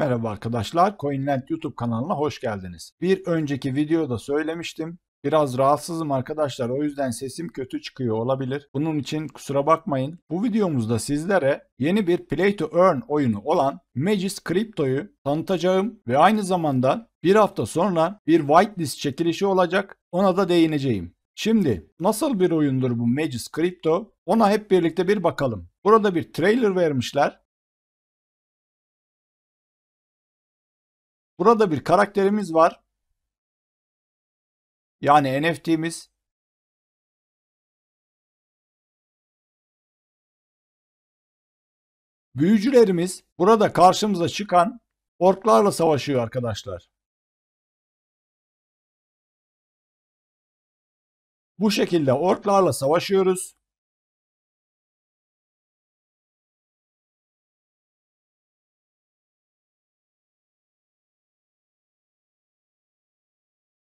Merhaba arkadaşlar, CoinLand YouTube kanalına hoş geldiniz. Bir önceki videoda söylemiştim. Biraz rahatsızım arkadaşlar o yüzden sesim kötü çıkıyor olabilir. Bunun için kusura bakmayın. Bu videomuzda sizlere yeni bir Play to Earn oyunu olan Magis Crypto'yu tanıtacağım ve aynı zamanda bir hafta sonra bir whitelist çekilişi olacak. Ona da değineceğim. Şimdi nasıl bir oyundur bu Magis Crypto? Ona hep birlikte bir bakalım. Burada bir trailer vermişler. Burada bir karakterimiz var. Yani NFT'miz. Büyücülerimiz burada karşımıza çıkan orklarla savaşıyor arkadaşlar. Bu şekilde orklarla savaşıyoruz.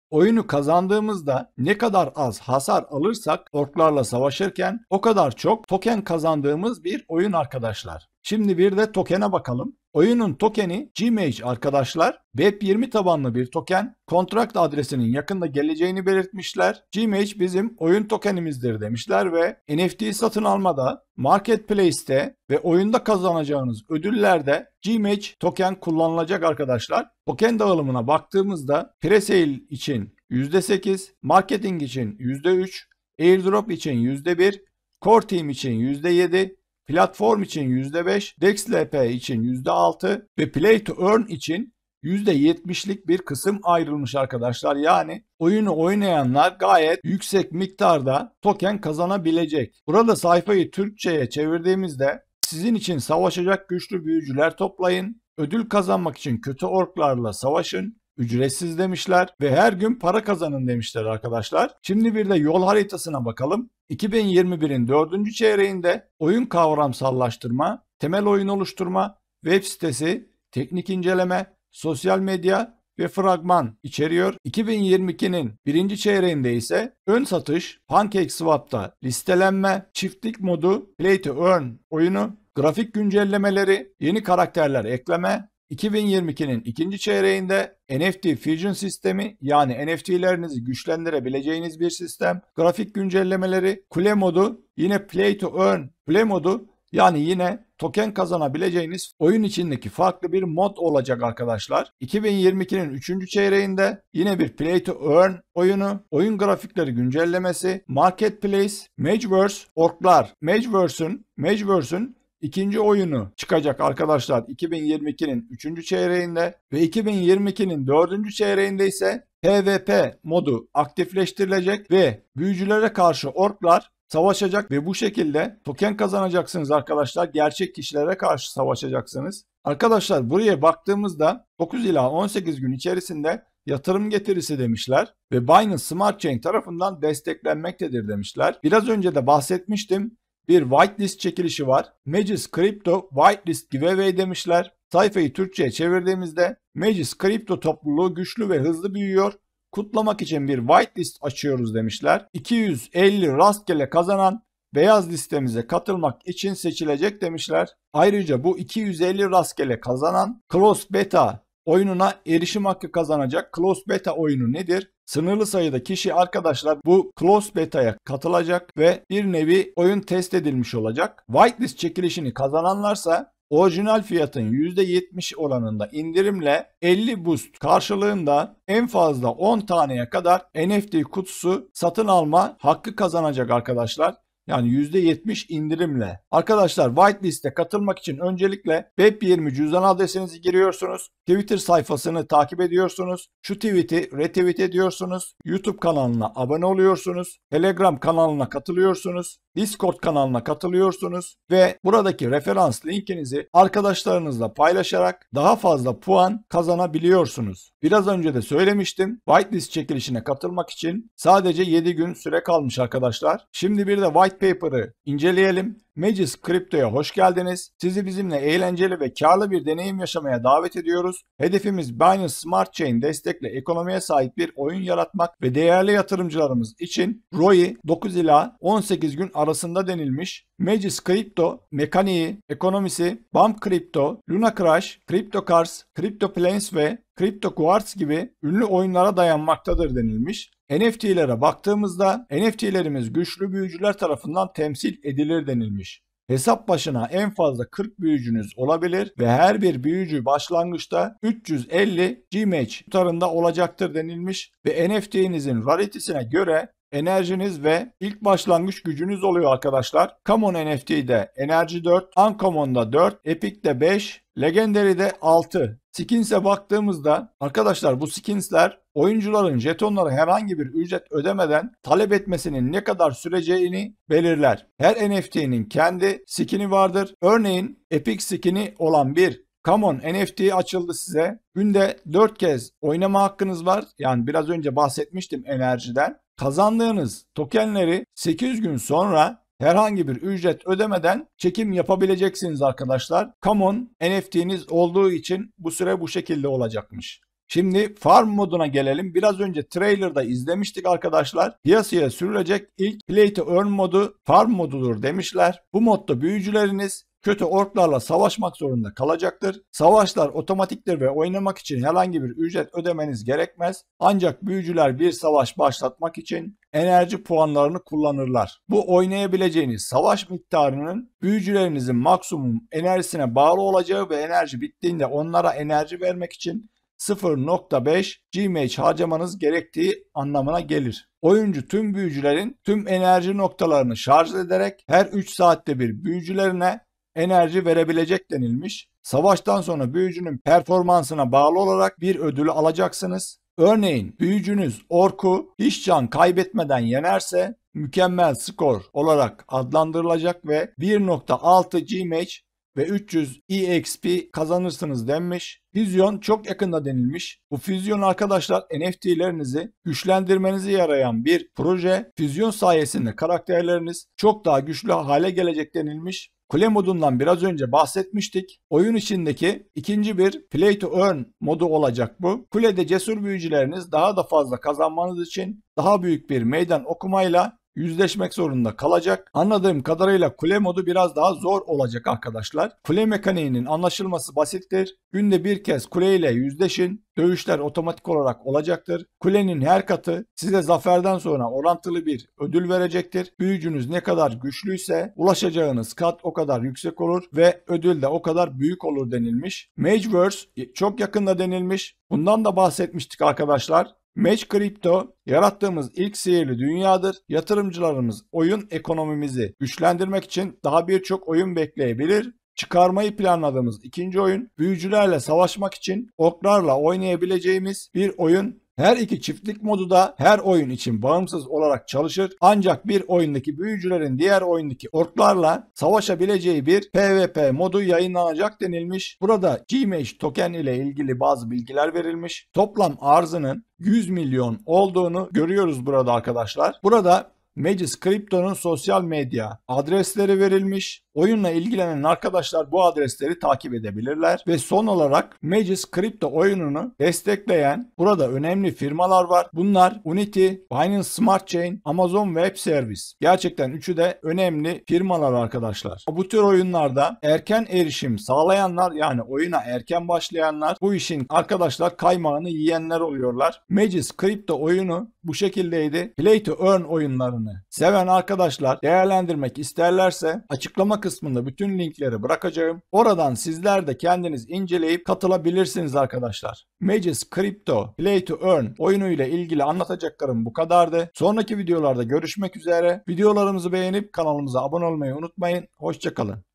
Oyunu kazandığımızda ne kadar az hasar alırsak orklarla savaşırken o kadar çok token kazandığımız bir oyun arkadaşlar. Şimdi bir de tokene bakalım. Oyunun tokeni Gmage arkadaşlar. Web20 tabanlı bir token. Kontrakt adresinin yakında geleceğini belirtmişler. Gmage bizim oyun tokenimizdir demişler ve NFT satın almada, marketplace'te ve oyunda kazanacağınız ödüllerde Gmage token kullanılacak arkadaşlar. Token dağılımına baktığımızda presale için %8, marketing için %3, airdrop için %1, core team için %7, Platform için %5, DexLP için %6 ve Play to Earn için %70'lik bir kısım ayrılmış arkadaşlar. Yani oyunu oynayanlar gayet yüksek miktarda token kazanabilecek. Burada sayfayı Türkçe'ye çevirdiğimizde sizin için savaşacak güçlü büyücüler toplayın, ödül kazanmak için kötü orklarla savaşın, ücretsiz demişler ve her gün para kazanın demişler arkadaşlar. Şimdi bir de yol haritasına bakalım. 2021'in 4. çeyreğinde oyun kavramsallaştırma, temel oyun oluşturma, web sitesi, teknik inceleme, sosyal medya ve fragman içeriyor. 2022'nin birinci çeyreğinde ise ön satış, PancakeSwap'ta listelenme, çiftlik modu, Play to Earn oyunu, grafik güncellemeleri, yeni karakterler ekleme, 2022'nin ikinci çeyreğinde NFT Fusion sistemi yani NFT'lerinizi güçlendirebileceğiniz bir sistem, grafik güncellemeleri, kule modu, yine play to earn kule modu yani yine token kazanabileceğiniz oyun içindeki farklı bir mod olacak arkadaşlar. 2022'nin 3. çeyreğinde yine bir Play to Earn oyunu, oyun grafikleri güncellemesi, Marketplace, Mageverse Orklar, Metaverse'ün Metaverse'ün İkinci oyunu çıkacak arkadaşlar 2022'nin 3. çeyreğinde ve 2022'nin 4. çeyreğinde ise PvP modu aktifleştirilecek ve büyücülere karşı orklar savaşacak ve bu şekilde token kazanacaksınız arkadaşlar. Gerçek kişilere karşı savaşacaksınız. Arkadaşlar buraya baktığımızda 9 ila 18 gün içerisinde yatırım getirisi demişler ve Binance Smart Chain tarafından desteklenmektedir demişler. Biraz önce de bahsetmiştim bir whitelist çekilişi var. Magis Crypto whitelist giveaway demişler. Sayfayı Türkçe'ye çevirdiğimizde Magis Crypto topluluğu güçlü ve hızlı büyüyor. Kutlamak için bir whitelist açıyoruz demişler. 250 rastgele kazanan beyaz listemize katılmak için seçilecek demişler. Ayrıca bu 250 rastgele kazanan Cross Beta oyununa erişim hakkı kazanacak. Close Beta oyunu nedir? Sınırlı sayıda kişi arkadaşlar bu close beta'ya katılacak ve bir nevi oyun test edilmiş olacak. Whitelist çekilişini kazananlarsa orijinal fiyatın %70 oranında indirimle 50 boost karşılığında en fazla 10 taneye kadar NFT kutusu satın alma hakkı kazanacak arkadaşlar yani %70 indirimle. Arkadaşlar whitelist'e katılmak için öncelikle BEP20 cüzdan adresinizi giriyorsunuz. Twitter sayfasını takip ediyorsunuz. Şu tweet'i retweet ediyorsunuz. YouTube kanalına abone oluyorsunuz. Telegram kanalına katılıyorsunuz. Discord kanalına katılıyorsunuz ve buradaki referans linkinizi arkadaşlarınızla paylaşarak daha fazla puan kazanabiliyorsunuz. Biraz önce de söylemiştim. Whitelist çekilişine katılmak için sadece 7 gün süre kalmış arkadaşlar. Şimdi bir de white paper'ı inceleyelim. Magis Kripto'ya hoş geldiniz. Sizi bizimle eğlenceli ve karlı bir deneyim yaşamaya davet ediyoruz. Hedefimiz Binance Smart Chain destekli ekonomiye sahip bir oyun yaratmak ve değerli yatırımcılarımız için ROI 9 ila 18 gün arasında denilmiş Magis Kripto, mekaniği, ekonomisi, Bump Kripto, Luna Crash, Crypto Cars, Crypto Planes ve Crypto Quartz gibi ünlü oyunlara dayanmaktadır denilmiş. NFT'lere baktığımızda NFT'lerimiz güçlü büyücüler tarafından temsil edilir denilmiş. Hesap başına en fazla 40 büyücünüz olabilir ve her bir büyücü başlangıçta 350 Gmatch tutarında olacaktır denilmiş ve NFT'nizin raritesine göre enerjiniz ve ilk başlangıç gücünüz oluyor arkadaşlar. Common NFT'de enerji 4, Uncommon'da 4, Epic'te 5, Legendary'de 6 Skins'e baktığımızda arkadaşlar bu Skins'ler oyuncuların jetonları herhangi bir ücret ödemeden talep etmesinin ne kadar süreceğini belirler. Her NFT'nin kendi skin'i vardır. Örneğin Epic skin'i olan bir Common NFT açıldı size. Günde 4 kez oynama hakkınız var. Yani biraz önce bahsetmiştim enerjiden. Kazandığınız tokenleri 8 gün sonra herhangi bir ücret ödemeden çekim yapabileceksiniz arkadaşlar. Common NFT'niz olduğu için bu süre bu şekilde olacakmış. Şimdi farm moduna gelelim. Biraz önce trailer'da izlemiştik arkadaşlar. Piyasaya sürülecek ilk play to earn modu farm modudur demişler. Bu modda büyücüleriniz kötü orklarla savaşmak zorunda kalacaktır. Savaşlar otomatiktir ve oynamak için herhangi bir ücret ödemeniz gerekmez. Ancak büyücüler bir savaş başlatmak için enerji puanlarını kullanırlar. Bu oynayabileceğiniz savaş miktarının büyücülerinizin maksimum enerjisine bağlı olacağı ve enerji bittiğinde onlara enerji vermek için 0.5 GMH harcamanız gerektiği anlamına gelir. Oyuncu tüm büyücülerin tüm enerji noktalarını şarj ederek her 3 saatte bir büyücülerine enerji verebilecek denilmiş. Savaştan sonra büyücünün performansına bağlı olarak bir ödülü alacaksınız. Örneğin büyücünüz orku hiç can kaybetmeden yenerse mükemmel skor olarak adlandırılacak ve 1.6 GMH ve 300 EXP kazanırsınız denmiş. Füzyon çok yakında denilmiş. Bu füzyon arkadaşlar NFT'lerinizi güçlendirmenizi yarayan bir proje. Füzyon sayesinde karakterleriniz çok daha güçlü hale gelecek denilmiş. Kule modundan biraz önce bahsetmiştik. Oyun içindeki ikinci bir play to earn modu olacak bu. Kulede cesur büyücüleriniz daha da fazla kazanmanız için daha büyük bir meydan okumayla yüzleşmek zorunda kalacak. Anladığım kadarıyla kule modu biraz daha zor olacak arkadaşlar. Kule mekaniğinin anlaşılması basittir. Günde bir kez kule ile yüzleşin. Dövüşler otomatik olarak olacaktır. Kulenin her katı size zaferden sonra orantılı bir ödül verecektir. Büyücünüz ne kadar güçlüyse ulaşacağınız kat o kadar yüksek olur ve ödül de o kadar büyük olur denilmiş. Mageverse çok yakında denilmiş. Bundan da bahsetmiştik arkadaşlar. Mesh Crypto yarattığımız ilk sihirli dünyadır. Yatırımcılarımız oyun ekonomimizi güçlendirmek için daha birçok oyun bekleyebilir. Çıkarmayı planladığımız ikinci oyun büyücülerle savaşmak için oklarla oynayabileceğimiz bir oyun her iki çiftlik modu da her oyun için bağımsız olarak çalışır ancak bir oyundaki büyücülerin diğer oyundaki orklarla savaşabileceği bir PvP modu yayınlanacak denilmiş. Burada Gmage token ile ilgili bazı bilgiler verilmiş. Toplam arzının 100 milyon olduğunu görüyoruz burada arkadaşlar. Burada Magis Crypto'nun sosyal medya adresleri verilmiş. Oyunla ilgilenen arkadaşlar bu adresleri takip edebilirler. Ve son olarak Magis Crypto oyununu destekleyen burada önemli firmalar var. Bunlar Unity, Binance Smart Chain, Amazon Web Service. Gerçekten üçü de önemli firmalar arkadaşlar. Bu tür oyunlarda erken erişim sağlayanlar yani oyuna erken başlayanlar bu işin arkadaşlar kaymağını yiyenler oluyorlar. Magis Crypto oyunu bu şekildeydi. Play to Earn oyunlarını seven arkadaşlar değerlendirmek isterlerse açıklama kısmında kısmında bütün linkleri bırakacağım. Oradan sizler de kendiniz inceleyip katılabilirsiniz arkadaşlar. Mages Crypto Play to Earn oyunu ile ilgili anlatacaklarım bu kadardı. Sonraki videolarda görüşmek üzere. Videolarımızı beğenip kanalımıza abone olmayı unutmayın. Hoşçakalın.